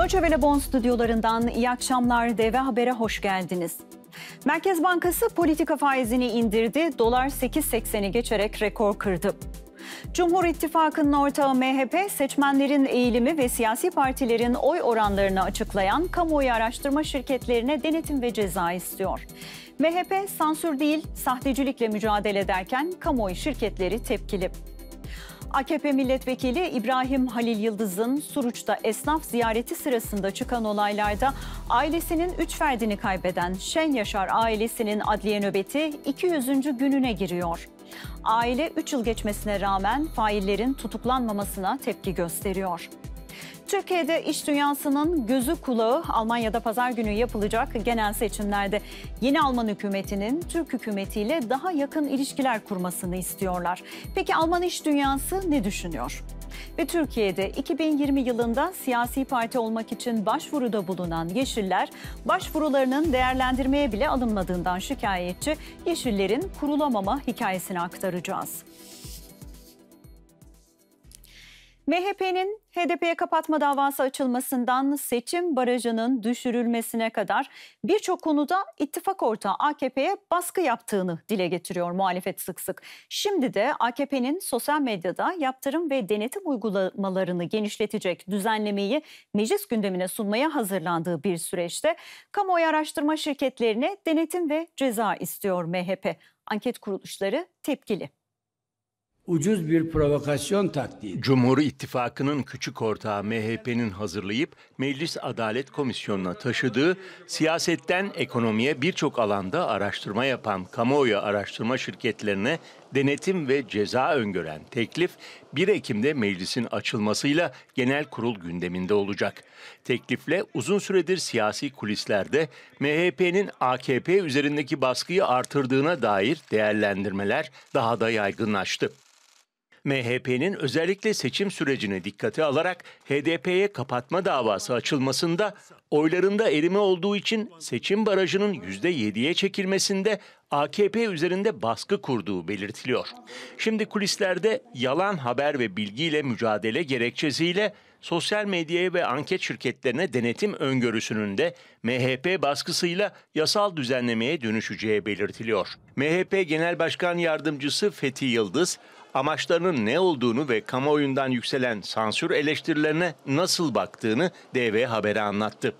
Deutsche Welle Bonn stüdyolarından iyi akşamlar Deve Haber'e hoş geldiniz. Merkez Bankası politika faizini indirdi, dolar 8.80'i geçerek rekor kırdı. Cumhur İttifakı'nın ortağı MHP, seçmenlerin eğilimi ve siyasi partilerin oy oranlarını açıklayan kamuoyu araştırma şirketlerine denetim ve ceza istiyor. MHP sansür değil, sahtecilikle mücadele ederken kamuoyu şirketleri tepkili. AKP milletvekili İbrahim Halil Yıldız'ın Suruç'ta esnaf ziyareti sırasında çıkan olaylarda ailesinin 3 ferdini kaybeden Şen Yaşar ailesinin adliye nöbeti 200. gününe giriyor. Aile 3 yıl geçmesine rağmen faillerin tutuklanmamasına tepki gösteriyor. Türkiye'de iş dünyasının gözü kulağı Almanya'da pazar günü yapılacak genel seçimlerde yeni Alman hükümetinin Türk hükümetiyle daha yakın ilişkiler kurmasını istiyorlar. Peki Alman iş dünyası ne düşünüyor? Ve Türkiye'de 2020 yılında siyasi parti olmak için başvuruda bulunan Yeşiller, başvurularının değerlendirmeye bile alınmadığından şikayetçi Yeşillerin kurulamama hikayesini aktaracağız. MHP'nin HDP'ye kapatma davası açılmasından seçim barajının düşürülmesine kadar birçok konuda ittifak ortağı AKP'ye baskı yaptığını dile getiriyor muhalefet sık sık. Şimdi de AKP'nin sosyal medyada yaptırım ve denetim uygulamalarını genişletecek düzenlemeyi meclis gündemine sunmaya hazırlandığı bir süreçte kamuoyu araştırma şirketlerine denetim ve ceza istiyor MHP. Anket kuruluşları tepkili ucuz bir provokasyon taktiği. Cumhur İttifakı'nın küçük ortağı MHP'nin hazırlayıp Meclis Adalet Komisyonu'na taşıdığı siyasetten ekonomiye birçok alanda araştırma yapan kamuoyu araştırma şirketlerine denetim ve ceza öngören teklif 1 Ekim'de meclisin açılmasıyla genel kurul gündeminde olacak. Teklifle uzun süredir siyasi kulislerde MHP'nin AKP üzerindeki baskıyı artırdığına dair değerlendirmeler daha da yaygınlaştı. MHP'nin özellikle seçim sürecine dikkate alarak HDP'ye kapatma davası açılmasında, oylarında erime olduğu için seçim barajının %7'ye çekilmesinde AKP üzerinde baskı kurduğu belirtiliyor. Şimdi kulislerde yalan haber ve bilgiyle mücadele gerekçesiyle sosyal medyaya ve anket şirketlerine denetim öngörüsünün de MHP baskısıyla yasal düzenlemeye dönüşeceği belirtiliyor. MHP Genel Başkan Yardımcısı Fethi Yıldız, amaçlarının ne olduğunu ve kamuoyundan yükselen sansür eleştirilerine nasıl baktığını DV Haber'e anlattı.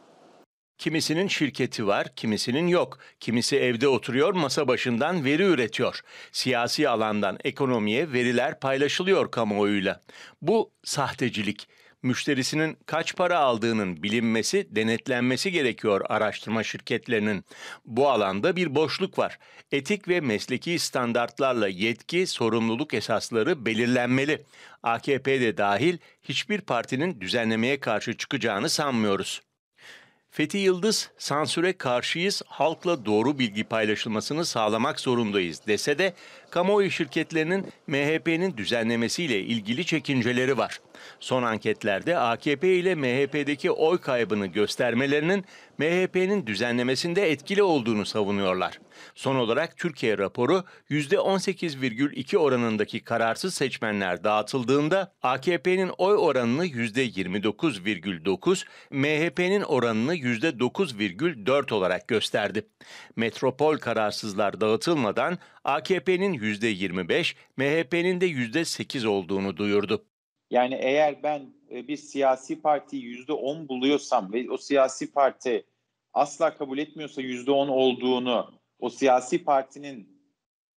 Kimisinin şirketi var, kimisinin yok. Kimisi evde oturuyor, masa başından veri üretiyor. Siyasi alandan ekonomiye veriler paylaşılıyor kamuoyuyla. Bu sahtecilik müşterisinin kaç para aldığının bilinmesi, denetlenmesi gerekiyor araştırma şirketlerinin. Bu alanda bir boşluk var. Etik ve mesleki standartlarla yetki, sorumluluk esasları belirlenmeli. AKP de dahil hiçbir partinin düzenlemeye karşı çıkacağını sanmıyoruz. Fethi Yıldız, sansüre karşıyız, halkla doğru bilgi paylaşılmasını sağlamak zorundayız dese de kamuoyu şirketlerinin MHP'nin düzenlemesiyle ilgili çekinceleri var. Son anketlerde AKP ile MHP'deki oy kaybını göstermelerinin MHP'nin düzenlemesinde etkili olduğunu savunuyorlar. Son olarak Türkiye raporu %18,2 oranındaki kararsız seçmenler dağıtıldığında AKP'nin oy oranını %29,9, MHP'nin oranını %9,4 olarak gösterdi. Metropol kararsızlar dağıtılmadan AKP'nin %25, MHP'nin de %8 olduğunu duyurdu. Yani eğer ben e, bir siyasi parti yüzde on buluyorsam ve o siyasi parti asla kabul etmiyorsa yüzde on olduğunu o siyasi partinin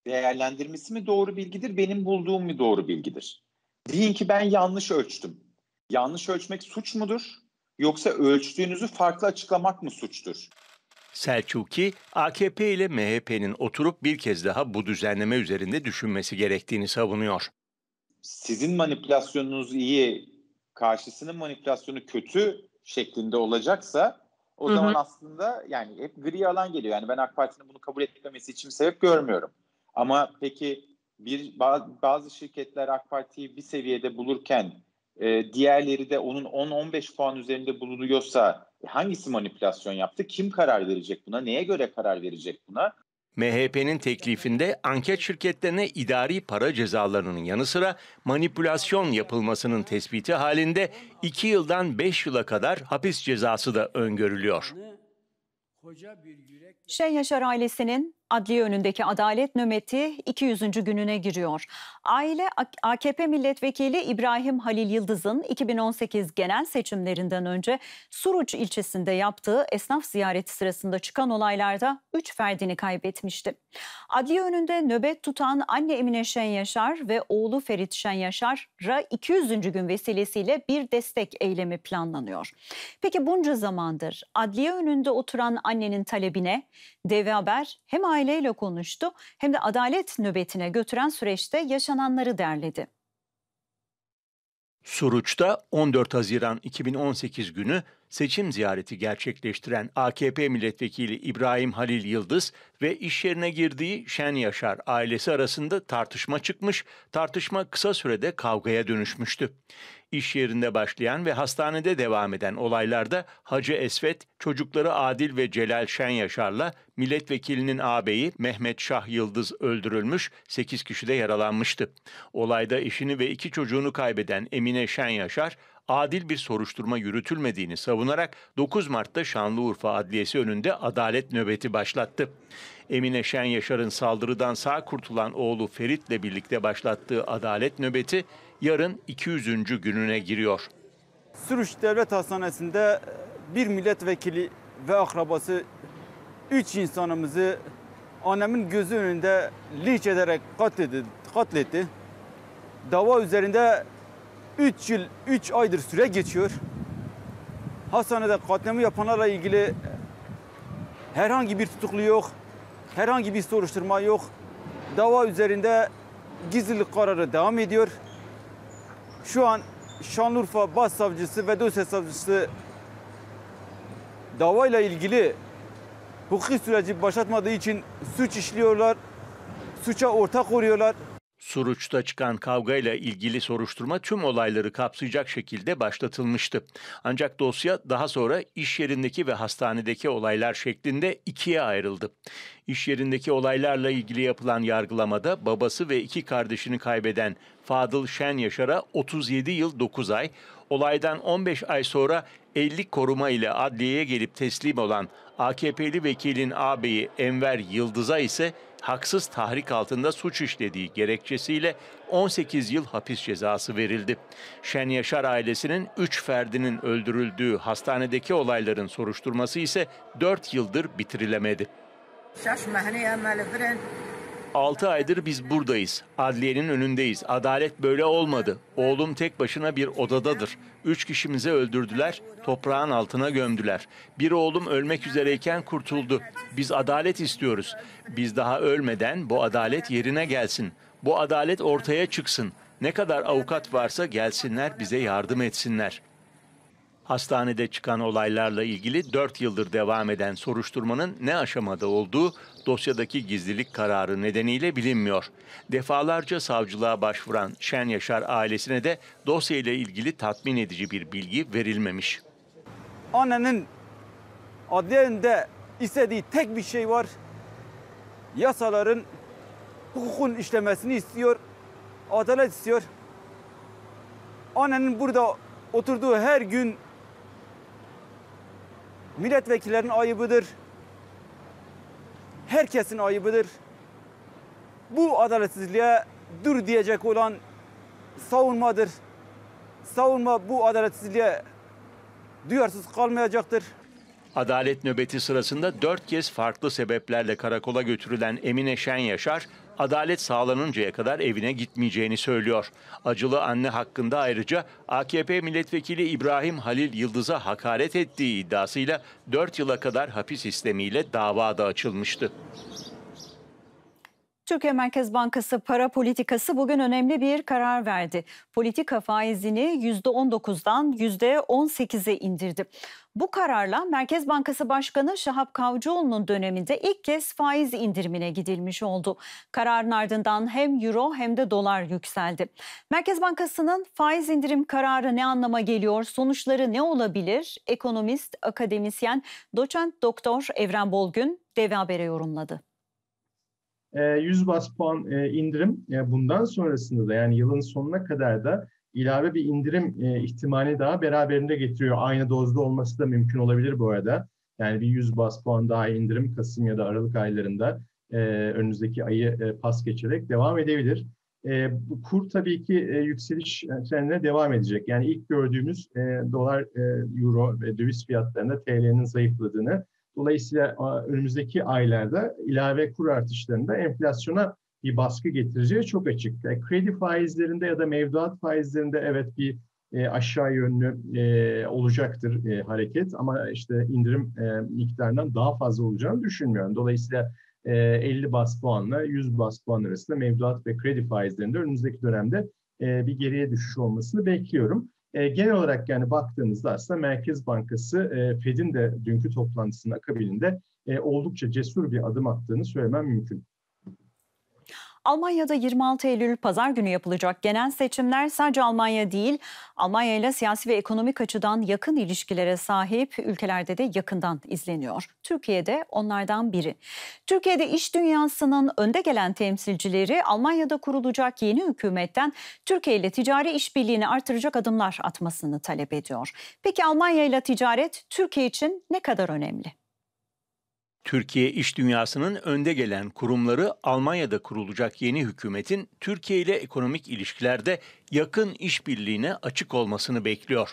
değerlendirmesi mi doğru bilgidir, benim bulduğum mu doğru bilgidir? Deyin ki ben yanlış ölçtüm. Yanlış ölçmek suç mudur? Yoksa ölçtüğünüzü farklı açıklamak mı suçtur? Selçuki, AKP ile MHP'nin oturup bir kez daha bu düzenleme üzerinde düşünmesi gerektiğini savunuyor sizin manipülasyonunuz iyi, karşısının manipülasyonu kötü şeklinde olacaksa o Hı-hı. zaman aslında yani hep gri alan geliyor. Yani ben AK Parti'nin bunu kabul etmemesi için sebep görmüyorum. Ama peki bir bazı şirketler AK Parti'yi bir seviyede bulurken e, diğerleri de onun 10-15 puan üzerinde bulunuyorsa e, hangisi manipülasyon yaptı? Kim karar verecek buna? Neye göre karar verecek buna? MHP'nin teklifinde anket şirketlerine idari para cezalarının yanı sıra manipülasyon yapılmasının tespiti halinde 2 yıldan 5 yıla kadar hapis cezası da öngörülüyor. Şey Yaşar ailesinin adliye önündeki adalet nöbeti 200. gününe giriyor. Aile AKP milletvekili İbrahim Halil Yıldız'ın 2018 genel seçimlerinden önce Suruç ilçesinde yaptığı esnaf ziyareti sırasında çıkan olaylarda 3 ferdini kaybetmişti. Adliye önünde nöbet tutan anne Emine Şen Yaşar ve oğlu Ferit Şen Yaşar'a 200. gün vesilesiyle bir destek eylemi planlanıyor. Peki bunca zamandır adliye önünde oturan anne annenin talebine Dev Haber hem aileyle konuştu hem de adalet nöbetine götüren süreçte yaşananları derledi. Suruç'ta 14 Haziran 2018 günü seçim ziyareti gerçekleştiren AKP milletvekili İbrahim Halil Yıldız ve iş yerine girdiği Şen Yaşar ailesi arasında tartışma çıkmış, tartışma kısa sürede kavgaya dönüşmüştü. İş yerinde başlayan ve hastanede devam eden olaylarda Hacı Esvet, çocukları Adil ve Celal Şen Yaşar'la milletvekilinin ağabeyi Mehmet Şah Yıldız öldürülmüş, 8 kişi de yaralanmıştı. Olayda eşini ve iki çocuğunu kaybeden Emine Şen Yaşar, adil bir soruşturma yürütülmediğini savunarak 9 Mart'ta Şanlıurfa Adliyesi önünde adalet nöbeti başlattı. Emine Şen Yaşar'ın saldırıdan sağ kurtulan oğlu Ferit'le birlikte başlattığı adalet nöbeti yarın 200. gününe giriyor. Sürüş Devlet Hastanesi'nde e, bir milletvekili ve akrabası 3 insanımızı annemin gözü önünde linç ederek katletti. katletti. Dava üzerinde 3 yıl 3 aydır süre geçiyor. Hastanede katliamı yapanlarla ilgili herhangi bir tutuklu yok. Herhangi bir soruşturma yok. Dava üzerinde gizlilik kararı devam ediyor. Şu an Şanlıurfa Bas Savcısı ve Dosya Savcısı davayla ilgili hukuki süreci başlatmadığı için suç işliyorlar. Suça ortak oluyorlar. Suruç'ta çıkan kavgayla ilgili soruşturma tüm olayları kapsayacak şekilde başlatılmıştı. Ancak dosya daha sonra iş yerindeki ve hastanedeki olaylar şeklinde ikiye ayrıldı. İş yerindeki olaylarla ilgili yapılan yargılamada babası ve iki kardeşini kaybeden Fadıl Şen Yaşar'a 37 yıl 9 ay, olaydan 15 ay sonra 50 koruma ile adliyeye gelip teslim olan AKP'li vekilin ağabeyi Enver Yıldız'a ise haksız tahrik altında suç işlediği gerekçesiyle 18 yıl hapis cezası verildi. Şen Yaşar ailesinin 3 ferdinin öldürüldüğü hastanedeki olayların soruşturması ise 4 yıldır bitirilemedi. Şaş hani mahniye 6 aydır biz buradayız. Adliyenin önündeyiz. Adalet böyle olmadı. Oğlum tek başına bir odadadır. Üç kişimizi öldürdüler, toprağın altına gömdüler. Bir oğlum ölmek üzereyken kurtuldu. Biz adalet istiyoruz. Biz daha ölmeden bu adalet yerine gelsin. Bu adalet ortaya çıksın. Ne kadar avukat varsa gelsinler bize yardım etsinler.'' hastanede çıkan olaylarla ilgili 4 yıldır devam eden soruşturmanın ne aşamada olduğu dosyadaki gizlilik kararı nedeniyle bilinmiyor. Defalarca savcılığa başvuran Şen Yaşar ailesine de dosyayla ilgili tatmin edici bir bilgi verilmemiş. Annenin adliyende istediği tek bir şey var. Yasaların hukukun işlemesini istiyor. Adalet istiyor. Annenin burada oturduğu her gün Milletvekillerinin ayıbıdır. Herkesin ayıbıdır. Bu adaletsizliğe dur diyecek olan savunmadır. Savunma bu adaletsizliğe duyarsız kalmayacaktır. Adalet nöbeti sırasında dört kez farklı sebeplerle karakola götürülen Emine Şen Yaşar, adalet sağlanıncaya kadar evine gitmeyeceğini söylüyor. Acılı anne hakkında ayrıca AKP milletvekili İbrahim Halil Yıldız'a hakaret ettiği iddiasıyla 4 yıla kadar hapis istemiyle dava da açılmıştı. Türkiye Merkez Bankası para politikası bugün önemli bir karar verdi. Politika faizini %19'dan %18'e indirdi. Bu kararla Merkez Bankası Başkanı Şahap Kavcıoğlu'nun döneminde ilk kez faiz indirimine gidilmiş oldu. Kararın ardından hem euro hem de dolar yükseldi. Merkez Bankası'nın faiz indirim kararı ne anlama geliyor, sonuçları ne olabilir? Ekonomist, akademisyen, doçent doktor Evren Bolgun Dev Haber'e yorumladı. 100 e, bas puan e, indirim e, bundan sonrasında da yani yılın sonuna kadar da ilave bir indirim ihtimali daha beraberinde getiriyor. Aynı dozda olması da mümkün olabilir bu arada. Yani bir 100 bas puan daha indirim Kasım ya da Aralık aylarında önümüzdeki ayı pas geçerek devam edebilir. bu kur tabii ki yükseliş trendine devam edecek. Yani ilk gördüğümüz dolar, euro ve döviz fiyatlarında TL'nin zayıfladığını Dolayısıyla önümüzdeki aylarda ilave kur artışlarında enflasyona bir baskı getireceği çok açık. Yani e, kredi faizlerinde ya da mevduat faizlerinde evet bir e, aşağı yönlü e, olacaktır e, hareket ama işte indirim e, miktarından daha fazla olacağını düşünmüyorum. Dolayısıyla e, 50 bas puanla 100 bas puan arasında mevduat ve kredi faizlerinde önümüzdeki dönemde e, bir geriye düşüş olmasını bekliyorum. E, genel olarak yani baktığımızda aslında Merkez Bankası e, Fed'in de dünkü toplantısının akabininde e, oldukça cesur bir adım attığını söylemem mümkün. Almanya'da 26 Eylül pazar günü yapılacak genel seçimler sadece Almanya değil, Almanya ile siyasi ve ekonomik açıdan yakın ilişkilere sahip ülkelerde de yakından izleniyor. Türkiye'de onlardan biri. Türkiye'de iş dünyasının önde gelen temsilcileri Almanya'da kurulacak yeni hükümetten Türkiye ile ticari işbirliğini artıracak adımlar atmasını talep ediyor. Peki Almanya ile ticaret Türkiye için ne kadar önemli? Türkiye iş dünyasının önde gelen kurumları Almanya'da kurulacak yeni hükümetin Türkiye ile ekonomik ilişkilerde yakın işbirliğine açık olmasını bekliyor.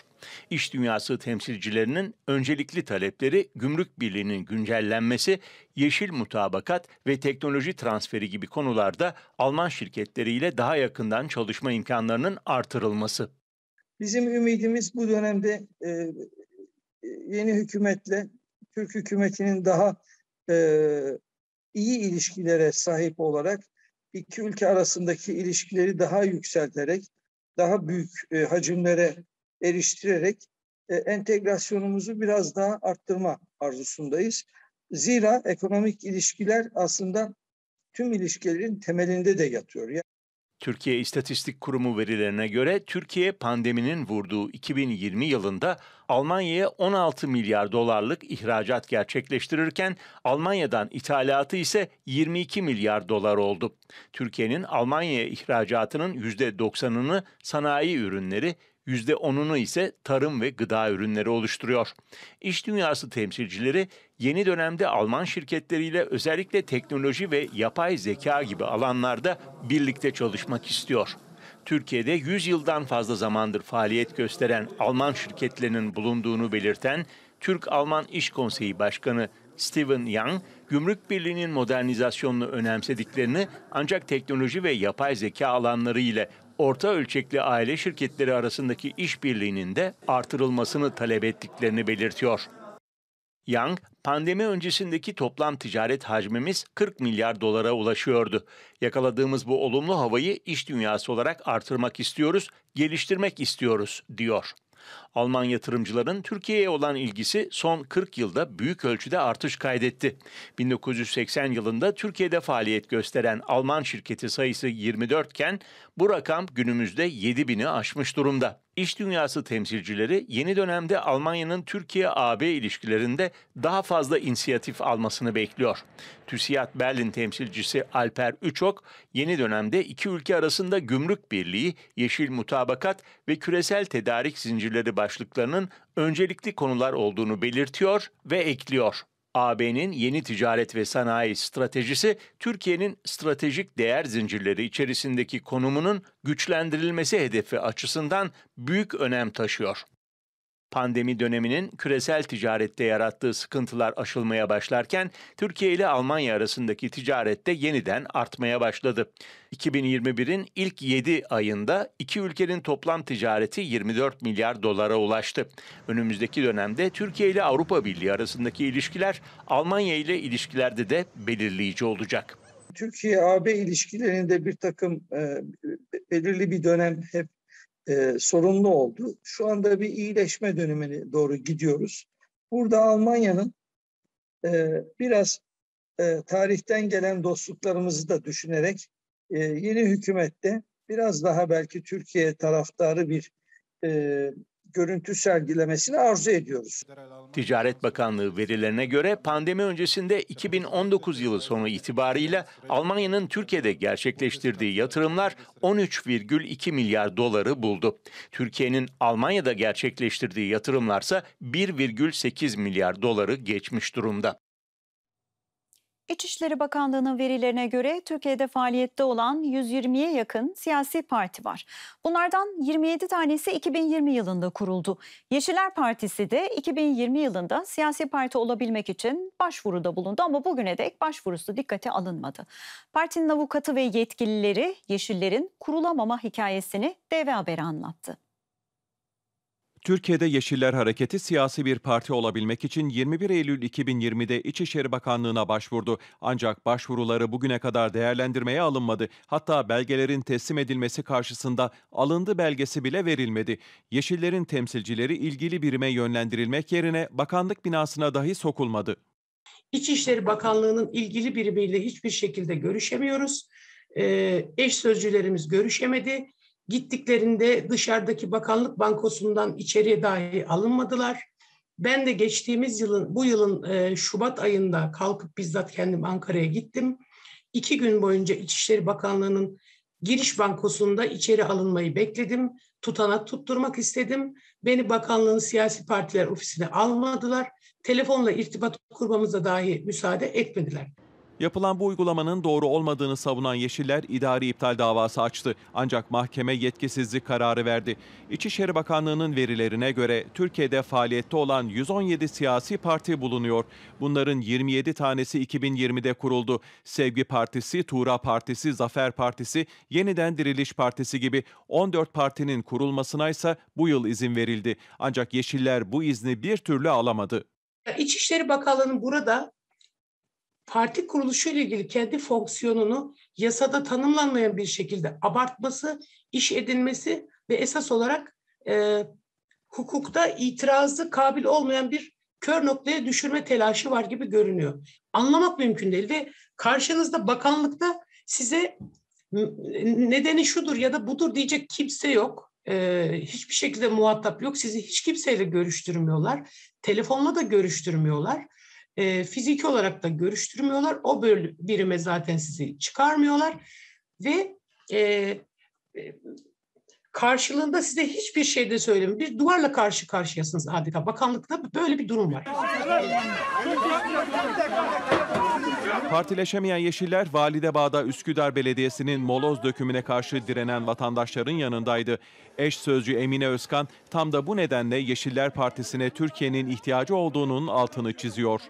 İş dünyası temsilcilerinin öncelikli talepleri gümrük birliğinin güncellenmesi, yeşil mutabakat ve teknoloji transferi gibi konularda Alman şirketleriyle daha yakından çalışma imkanlarının artırılması. Bizim ümidimiz bu dönemde e, e yeni hükümetle Türk hükümetinin daha e, iyi ilişkilere sahip olarak iki ülke arasındaki ilişkileri daha yükselterek, daha büyük e, hacimlere eriştirerek e, entegrasyonumuzu biraz daha arttırma arzusundayız. Zira ekonomik ilişkiler aslında tüm ilişkilerin temelinde de yatıyor. Türkiye İstatistik Kurumu verilerine göre Türkiye pandeminin vurduğu 2020 yılında Almanya'ya 16 milyar dolarlık ihracat gerçekleştirirken Almanya'dan ithalatı ise 22 milyar dolar oldu. Türkiye'nin Almanya'ya ihracatının %90'ını sanayi ürünleri, %10'unu ise tarım ve gıda ürünleri oluşturuyor. İş dünyası temsilcileri yeni dönemde Alman şirketleriyle özellikle teknoloji ve yapay zeka gibi alanlarda birlikte çalışmak istiyor. Türkiye'de 100 yıldan fazla zamandır faaliyet gösteren Alman şirketlerinin bulunduğunu belirten Türk-Alman İş Konseyi Başkanı Steven Young, gümrük birliğinin modernizasyonunu önemsediklerini ancak teknoloji ve yapay zeka alanları ile orta ölçekli aile şirketleri arasındaki işbirliğinin de artırılmasını talep ettiklerini belirtiyor. Yang, pandemi öncesindeki toplam ticaret hacmimiz 40 milyar dolara ulaşıyordu. Yakaladığımız bu olumlu havayı iş dünyası olarak artırmak istiyoruz, geliştirmek istiyoruz, diyor. Alman yatırımcıların Türkiye'ye olan ilgisi son 40 yılda büyük ölçüde artış kaydetti. 1980 yılında Türkiye'de faaliyet gösteren Alman şirketi sayısı 24 iken bu rakam günümüzde 7 bini aşmış durumda. İş dünyası temsilcileri yeni dönemde Almanya'nın Türkiye-AB ilişkilerinde daha fazla inisiyatif almasını bekliyor. TÜSİAD Berlin temsilcisi Alper Üçok, yeni dönemde iki ülke arasında gümrük birliği, yeşil mutabakat ve küresel tedarik zincirleri başlıklarının öncelikli konular olduğunu belirtiyor ve ekliyor. AB'nin yeni ticaret ve sanayi stratejisi Türkiye'nin stratejik değer zincirleri içerisindeki konumunun güçlendirilmesi hedefi açısından büyük önem taşıyor. Pandemi döneminin küresel ticarette yarattığı sıkıntılar aşılmaya başlarken Türkiye ile Almanya arasındaki ticarette yeniden artmaya başladı. 2021'in ilk 7 ayında iki ülkenin toplam ticareti 24 milyar dolara ulaştı. Önümüzdeki dönemde Türkiye ile Avrupa Birliği arasındaki ilişkiler Almanya ile ilişkilerde de belirleyici olacak. Türkiye-AB ilişkilerinde bir takım e, belirli bir dönem hep e, sorumlu oldu. Şu anda bir iyileşme dönemine doğru gidiyoruz. Burada Almanya'nın e, biraz e, tarihten gelen dostluklarımızı da düşünerek e, yeni hükümette biraz daha belki Türkiye taraftarı bir e, görüntü sergilemesini arzu ediyoruz. Ticaret Bakanlığı verilerine göre pandemi öncesinde 2019 yılı sonu itibarıyla Almanya'nın Türkiye'de gerçekleştirdiği yatırımlar 13,2 milyar doları buldu. Türkiye'nin Almanya'da gerçekleştirdiği yatırımlarsa 1,8 milyar doları geçmiş durumda. İçişleri Bakanlığı'nın verilerine göre Türkiye'de faaliyette olan 120'ye yakın siyasi parti var. Bunlardan 27 tanesi 2020 yılında kuruldu. Yeşiller Partisi de 2020 yılında siyasi parti olabilmek için başvuruda bulundu ama bugüne dek başvurusu dikkate alınmadı. Partinin avukatı ve yetkilileri Yeşillerin kurulamama hikayesini DV Haber'e anlattı. Türkiye'de Yeşiller Hareketi siyasi bir parti olabilmek için 21 Eylül 2020'de İçişleri Bakanlığı'na başvurdu. Ancak başvuruları bugüne kadar değerlendirmeye alınmadı. Hatta belgelerin teslim edilmesi karşısında alındı belgesi bile verilmedi. Yeşillerin temsilcileri ilgili birime yönlendirilmek yerine bakanlık binasına dahi sokulmadı. İçişleri Bakanlığı'nın ilgili birimiyle hiçbir şekilde görüşemiyoruz. Ee, eş sözcülerimiz görüşemedi Gittiklerinde dışarıdaki bakanlık bankosundan içeriye dahi alınmadılar. Ben de geçtiğimiz yılın, bu yılın e, Şubat ayında kalkıp bizzat kendim Ankara'ya gittim. İki gün boyunca İçişleri Bakanlığı'nın giriş bankosunda içeri alınmayı bekledim. Tutanak tutturmak istedim. Beni bakanlığın siyasi partiler ofisine almadılar. Telefonla irtibat kurmamıza dahi müsaade etmediler. Yapılan bu uygulamanın doğru olmadığını savunan Yeşiller idari iptal davası açtı. Ancak mahkeme yetkisizlik kararı verdi. İçişleri Bakanlığı'nın verilerine göre Türkiye'de faaliyette olan 117 siyasi parti bulunuyor. Bunların 27 tanesi 2020'de kuruldu. Sevgi Partisi, Tuğra Partisi, Zafer Partisi, Yeniden Diriliş Partisi gibi 14 partinin kurulmasına ise bu yıl izin verildi. Ancak Yeşiller bu izni bir türlü alamadı. İçişleri Bakanlığı'nın burada parti kuruluşu ile ilgili kendi fonksiyonunu yasada tanımlanmayan bir şekilde abartması, iş edilmesi ve esas olarak e, hukukta itirazı kabil olmayan bir kör noktaya düşürme telaşı var gibi görünüyor. Anlamak mümkün değil ve karşınızda bakanlıkta size nedeni şudur ya da budur diyecek kimse yok. Ee, hiçbir şekilde muhatap yok. Sizi hiç kimseyle görüştürmüyorlar. Telefonla da görüştürmüyorlar. E, fiziki olarak da görüştürmüyorlar. O birime zaten sizi çıkarmıyorlar. Ve e, e, karşılığında size hiçbir şey de söylemiyor. Bir duvarla karşı karşıyasınız adeta. Bakanlıkta böyle bir durum var. Partileşemeyen Yeşiller, Valide Bağda, Üsküdar Belediyesi'nin moloz dökümüne karşı direnen vatandaşların yanındaydı. Eş sözcü Emine Özkan tam da bu nedenle Yeşiller Partisi'ne Türkiye'nin ihtiyacı olduğunun altını çiziyor.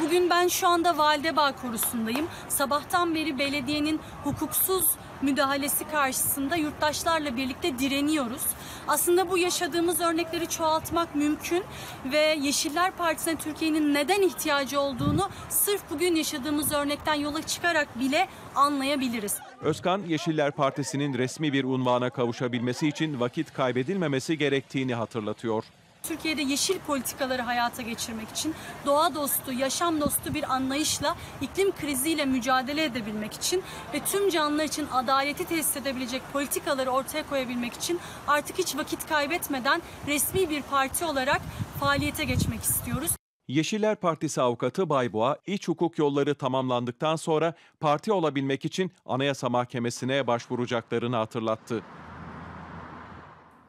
Bugün ben şu anda Validebağ Korusu'ndayım. Sabahtan beri belediyenin hukuksuz müdahalesi karşısında yurttaşlarla birlikte direniyoruz. Aslında bu yaşadığımız örnekleri çoğaltmak mümkün ve Yeşiller Partisi'ne Türkiye'nin neden ihtiyacı olduğunu sırf bugün yaşadığımız örnekten yola çıkarak bile anlayabiliriz. Özkan, Yeşiller Partisi'nin resmi bir unvana kavuşabilmesi için vakit kaybedilmemesi gerektiğini hatırlatıyor. Türkiye'de yeşil politikaları hayata geçirmek için doğa dostu, yaşam dostu bir anlayışla iklim kriziyle mücadele edebilmek için ve tüm canlılar için adaleti tesis edebilecek politikaları ortaya koyabilmek için artık hiç vakit kaybetmeden resmi bir parti olarak faaliyete geçmek istiyoruz. Yeşiller Partisi avukatı Bayboğa, iç hukuk yolları tamamlandıktan sonra parti olabilmek için Anayasa Mahkemesi'ne başvuracaklarını hatırlattı.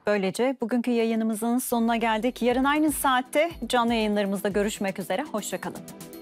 Böylece bugünkü yayınımızın sonuna geldik. Yarın aynı saatte canlı yayınlarımızda görüşmek üzere. Hoşçakalın.